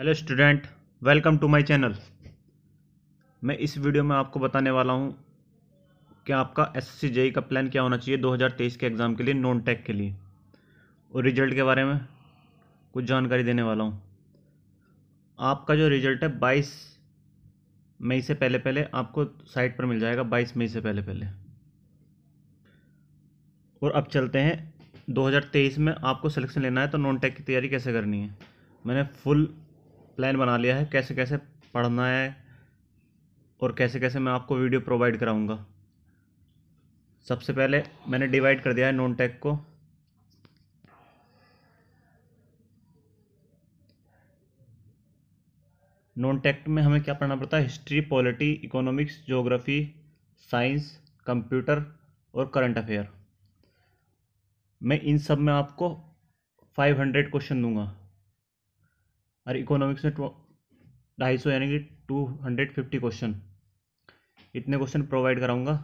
hello student welcome to my channel मैं इस video में आपको बताने वाला हूं कि आपका एस जेई e का प्लान क्या होना चाहिए 2023 के एग्ज़ाम के लिए नॉन टेक के लिए और रिजल्ट के बारे में कुछ जानकारी देने वाला हूं आपका जो रिजल्ट है 22 मई से पहले पहले आपको साइट पर मिल जाएगा 22 मई से पहले पहले और अब चलते हैं दो में आपको सलेक्शन लेना है तो नॉन टेक की तैयारी कैसे करनी है मैंने फुल प्लान बना लिया है कैसे कैसे पढ़ना है और कैसे कैसे मैं आपको वीडियो प्रोवाइड कराऊंगा सबसे पहले मैंने डिवाइड कर दिया है नॉन टेक को नॉन टेक्ट में हमें क्या पढ़ना पड़ता है history polity economics geography science computer और करंट अफेयर मैं इन सब में आपको 500 क्वेश्चन दूंगा और इकोनॉमिक्स में ढाई सौ यानी कि टू हंड्रेड फिफ्टी क्वेश्चन इतने क्वेश्चन प्रोवाइड कराऊंगा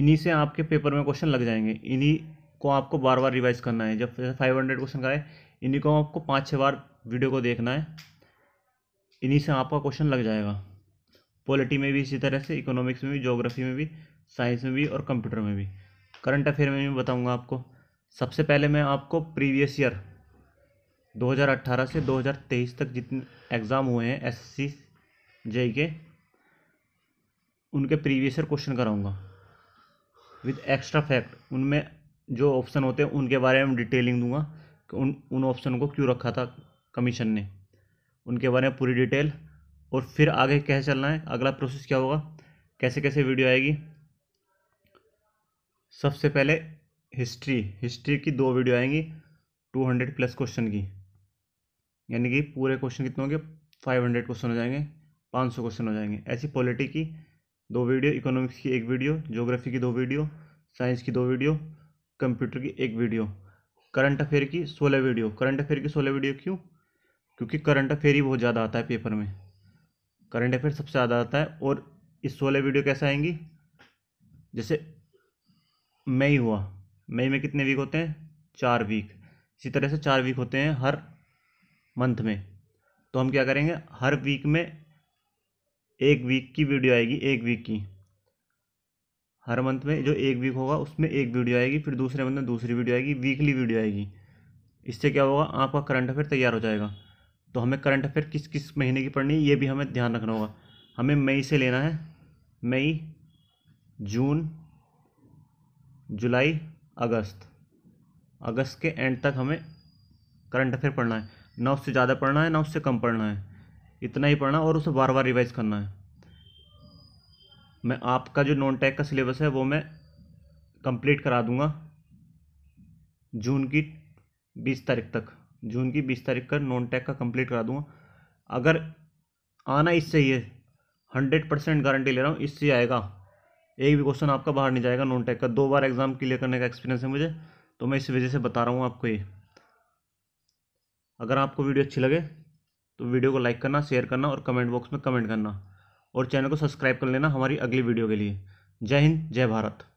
इन्हीं से आपके पेपर में क्वेश्चन लग जाएंगे इन्हीं को आपको बार बार रिवाइज करना है जब फाइव हंड्रेड क्वेश्चन कराए इन्हीं को आपको पाँच छः बार वीडियो को देखना है इन्हीं से आपका क्वेश्चन लग जाएगा पॉलिटी में भी इसी तरह से इकोनॉमिक्स में भी जोग्राफी में भी साइंस में भी और कंप्यूटर में भी करंट अफेयर में भी बताऊँगा आपको सबसे पहले मैं आपको प्रीवियस ईयर 2018 से 2023 तक जितने एग्ज़ाम हुए हैं एस सी जेई के उनके प्रीवियस ईयर क्वेश्चन कराऊंगा विद एक्स्ट्रा फैक्ट उनमें जो ऑप्शन होते हैं उनके बारे में डिटेलिंग दूंगा कि उन उन ऑप्शन को क्यों रखा था कमीशन ने उनके बारे में पूरी डिटेल और फिर आगे कैसे चलना है अगला प्रोसेस क्या होगा कैसे कैसे वीडियो आएगी सबसे पहले हिस्ट्री हिस्ट्री की दो वीडियो आएंगी टू हंड्रेड प्लस क्वेश्चन की यानी कि पूरे क्वेश्चन कितने होंगे फाइव हंड्रेड क्वेश्चन हो जाएंगे पाँच सौ क्वेश्चन हो जाएंगे ऐसी पॉलिटी की दो वीडियो इकोनॉमिक्स की एक वीडियो जोग्राफी की दो वीडियो साइंस की दो वीडियो कंप्यूटर की एक वीडियो करंट अफेयर की सोलह वीडियो करंट अफेयर की सोलह वीडियो क्यों क्योंकि करंट अफेयर ही बहुत ज़्यादा आता है पेपर में करंट अफेयर सबसे ज़्यादा आता है और इस सोलह वीडियो कैसे आएंगी जैसे मई हुआ मई में कितने वीक होते हैं चार वीक इसी तरह से चार वीक होते हैं हर मंथ में तो हम क्या करेंगे हर वीक में एक वीक की वीडियो आएगी एक वीक की हर मंथ में जो एक वीक होगा उसमें एक वीडियो आएगी फिर दूसरे मंथ में दूसरी वीडियो आएगी वीकली वीडियो आएगी इससे क्या होगा आपका करंट अफेयर तैयार हो जाएगा तो हमें करंट अफेयर किस किस महीने की पढ़नी है ये भी हमें ध्यान रखना होगा हमें मई से लेना है मई जून जुलाई अगस्त अगस्त के एंड तक हमें करंट अफेयर पढ़ना है ना उससे ज़्यादा पढ़ना है ना उससे कम पढ़ना है इतना ही पढ़ना और उसे बार बार रिवाइज़ करना है मैं आपका जो नॉन टैक का सिलेबस है वो मैं कंप्लीट करा दूंगा जून की बीस तारीख तक जून की बीस तारीख का नॉन टैक का कंप्लीट करा दूंगा अगर आना इससे ही है हंड्रेड परसेंट गारंटी ले रहा हूँ इससे आएगा एक भी क्वेश्चन आपका बाहर नहीं जाएगा नॉन टैक का दो बार एग्ज़ाम क्लियर करने का एक्सपीरियंस है मुझे तो मैं इस वजह से बता रहा हूँ आपको ये अगर आपको वीडियो अच्छी लगे तो वीडियो को लाइक करना शेयर करना और कमेंट बॉक्स में कमेंट करना और चैनल को सब्सक्राइब कर लेना हमारी अगली वीडियो के लिए जय हिंद जय भारत